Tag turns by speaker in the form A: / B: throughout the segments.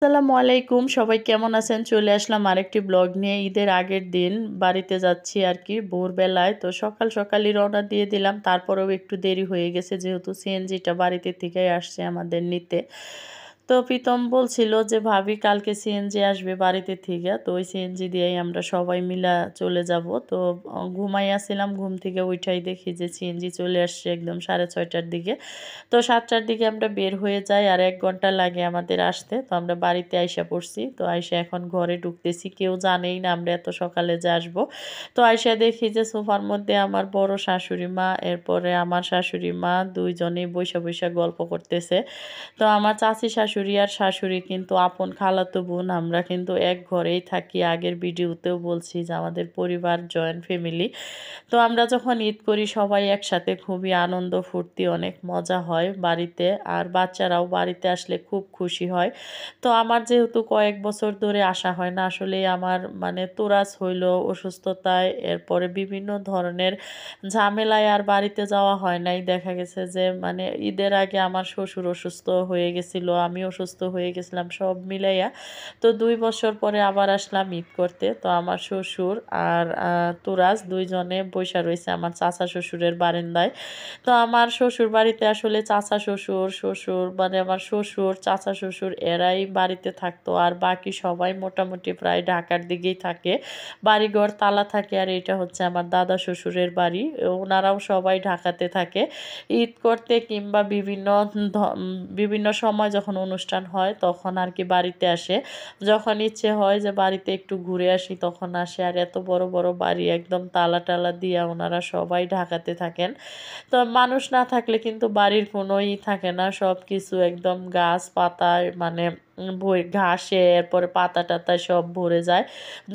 A: আসসালামু আলাইকুম সবাই কেমন আছেন চলে আসলাম আরেকটি ব্লগ নিয়ে ঈদের আগের দিন বাড়িতে যাচ্ছি আর কি ভোরবেলায় তো সকাল সকালই রওনা দিয়ে দিলাম তারপরেও একটু দেরি হয়ে গেছে যেহেতু সিএনজিটা বাড়িতে থেকেই আসছে আমাদের নিতে তো প্রীতম বলছিল যে ভাবি কালকে সিএনজি আসবে বাড়িতে থেকে তো ওই সিএনজি দিয়েই আমরা সবাই মিলা চলে যাব তো ঘুমাইয়াছিলাম ঘুম থেকে ওইটাই দেখি যে সিএনজি চলে আসছে একদম সাড়ে ছয়টার দিকে তো সাতটার দিকে আমরা বের হয়ে যাই আর এক ঘন্টা লাগে আমাদের আসতে তো আমরা বাড়িতে আইসা পড়ছি তো আইসা এখন ঘরে ঢুকতেছি কেউ জানেই না আমরা এত সকালে যে আসবো তো আইসা দেখি যে সোফার মধ্যে আমার বড় শাশুড়ি মা এরপরে আমার শাশুড়ি মা দুইজনেই বৈশা বৈশা গল্প করতেছে তো আমার চাচি শাশুড়ি শাশুড়ি আর শাশুড়ি কিন্তু আপন খালাতো বোন আমরা কিন্তু এক ঘরেই থাকি আগের ভিডিওতেও বলছি যে আমাদের পরিবার জয়েন্ট ফ্যামিলি তো আমরা যখন ঈদ করি সবাই একসাথে খুবই আনন্দ ফুর্তি অনেক মজা হয় বাড়িতে আর বাচ্চারাও বাড়িতে আসলে খুব খুশি হয় তো আমার যেহেতু কয়েক বছর ধরে আসা হয় না আসলে আমার মানে তোরাস হইল অসুস্থতায় এরপরে বিভিন্ন ধরনের ঝামেলায় আর বাড়িতে যাওয়া হয় নাই দেখা গেছে যে মানে ঈদের আগে আমার শ্বশুর অসুস্থ হয়ে গেছিলো আমি অসুস্থ হয়ে গেছিলাম সব মিলাইয়া তো দুই বছর পরে আবার আসলাম ঈদ করতে তো আমার শ্বশুর আর তুরাজ দুইজনে বৈশা রয়েছে আমার চাচা শ্বশুরের বারেন্দায় তো আমার শ্বশুর বাড়িতে আসলে চাচা শ্বশুর শ্বশুর মানে আমার শ্বশুর চাচা শ্বশুর এরাই বাড়িতে থাকতো আর বাকি সবাই মোটামুটি প্রায় ঢাকার দিকেই থাকে বাড়িঘর তালা থাকে আর এটা হচ্ছে আমার দাদা শ্বশুরের বাড়ি ওনারাও সবাই ঢাকাতে থাকে ঈদ করতে কিংবা বিভিন্ন বিভিন্ন সময় যখন অনুষ্ঠান হয় তখন আর কি বাড়িতে আসে যখন ইচ্ছে হয় যে বাড়িতে একটু ঘুরে আসি তখন আসে আর এত বড় বড় বাড়ি একদম তালা টালা দিয়ে ওনারা সবাই ঢাকাতে থাকেন তো মানুষ না থাকলে কিন্তু বাড়ির কোনোই থাকে না সব কিছু একদম গাছ পাতা মানে বই ঘাসে এরপরে পাতা টাতা সব ভরে যায়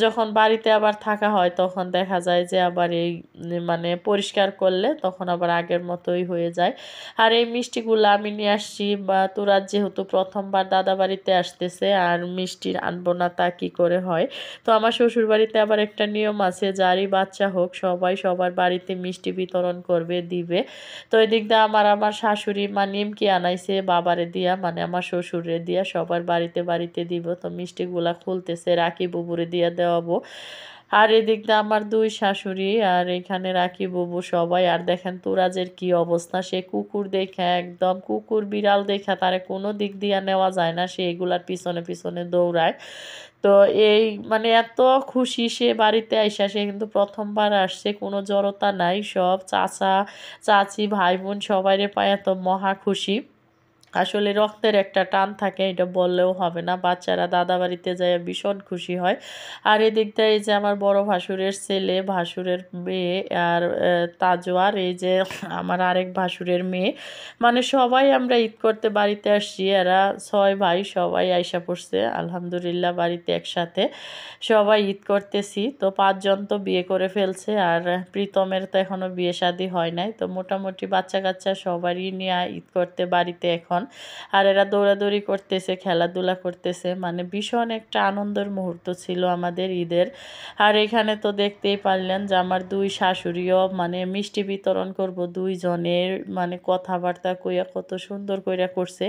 A: যখন বাড়িতে আবার থাকা হয় তখন দেখা যায় যে আবার এই মানে পরিষ্কার করলে তখন আবার আগের মতোই হয়ে যায় আর এই মিষ্টিগুলো আমি নিয়ে আসছি বা তোরা যেহেতু প্রথমবার দাদা বাড়িতে আসতেছে আর মিষ্টির আনবো না তা কী করে হয় তো আমার শ্বশুর বাড়িতে আবার একটা নিয়ম আছে যারই বাচ্চা হোক সবাই সবার বাড়িতে মিষ্টি বিতরণ করবে দিবে তো এদিক দিয়ে আমার আমার শাশুড়ি মা নিমকি আনাইছে বাবারে দিয়া মানে আমার শ্বশুরে দিয়া সবার বাড়িতে বাড়িতে দিব তো মিষ্টিগুলা খুলতেছে রাখি বুবুরে দিয়ে দেওয়াবো আর এদিকটা আমার দুই শাশুড়ি আর এখানে রাখি বুবু সবাই আর দেখেন তুরাজের কি অবস্থা সে কুকুর দেখে একদম কুকুর বিড়াল দেখে তারে কোনো দিক দিয়ে নেওয়া যায় না সে এগুলার পিছনে পিছনে দৌড়ায় তো এই মানে এত খুশি সে বাড়িতে আইসা সে কিন্তু প্রথমবার আসছে কোনো জড়তা নাই সব চাচা চাচি ভাই বোন সবাইরে পায় এত মহা খুশি আসলে রক্তের একটা টান থাকে এটা বললেও হবে না বাচ্চারা দাদা বাড়িতে যায় ভীষণ খুশি হয় আর এদিক দিয়ে এই যে আমার বড় ভাসুরের ছেলে ভাসুরের মেয়ে আর তাজোয়ার এই যে আমার আরেক ভাসুরের মেয়ে মানে সবাই আমরা ঈদ করতে বাড়িতে আসছি এরা ছয় ভাই সবাই আইসা পড়ছে আলহামদুলিল্লাহ বাড়িতে একসাথে সবাই ঈদ করতেছি তো পাঁচজন তো বিয়ে করে ফেলছে আর প্রীতমের তো এখনও বিয়ে শাদি হয় নাই তো মোটামুটি বাচ্চা কাচ্চা সবারই নিয়ে ঈদ করতে বাড়িতে এখন গেছিলাম আর এরা দৌড়াদৌড়ি করতেছে খেলাধুলা করতেছে মানে ভীষণ একটা আনন্দের মুহূর্ত ছিল আমাদের ঈদের আর এখানে তো দেখতেই পারলেন যে আমার দুই শাশুড়িও মানে মিষ্টি বিতরণ করব দুইজনের মানে কথাবার্তা কইয়া কত সুন্দর কইরা করছে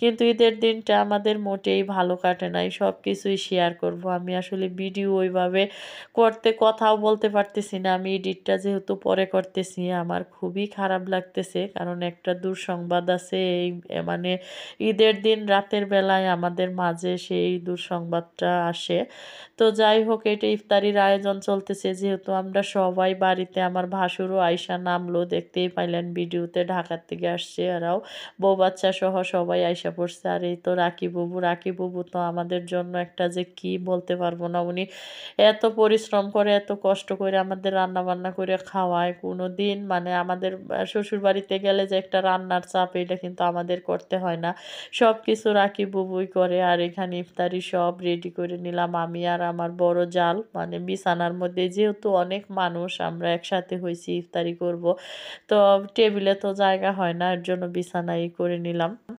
A: কিন্তু ঈদের দিনটা আমাদের মোটেই ভালো কাটে নাই সব কিছুই শেয়ার করব আমি আসলে ভিডিও ওইভাবে করতে কথাও বলতে পারতেছি না আমি এডিটটা যেহেতু পরে করতেছি আমার খুবই খারাপ লাগতেছে কারণ একটা দুঃসংবাদ আছে এই আমার মানে ঈদের দিন রাতের বেলায় আমাদের মাঝে সেই দুঃসংবাদটা আসে তো যাই হোক এটা ইফতারির আয়োজন চলতেছে যেহেতু আমরা সবাই বাড়িতে আমার ভাসুরও আয়সা নামলো দেখতেই পাইলেন ভিডিওতে ঢাকার থেকে আসছে এরাও বউ বাচ্চা সহ সবাই আয়সা পড়ছে আর এই তো রাখি বুবু রাকি তো আমাদের জন্য একটা যে কি বলতে পারবো না উনি এত পরিশ্রম করে এত কষ্ট করে আমাদের রান্না বান্না করে খাওয়ায় কোনো দিন মানে আমাদের শ্বশুর বাড়িতে গেলে যে একটা রান্নার চাপ এটা কিন্তু আমাদের করতে করতে হয় না সব কিছু রাখি বুবুই করে আর এখানে ইফতারি সব রেডি করে নিলাম আমি আর আমার বড় জাল মানে বিছানার মধ্যে যেহেতু অনেক মানুষ আমরা একসাথে হয়েছি ইফতারি করব তো টেবিলে তো জায়গা হয় না এর জন্য বিছানাই করে নিলাম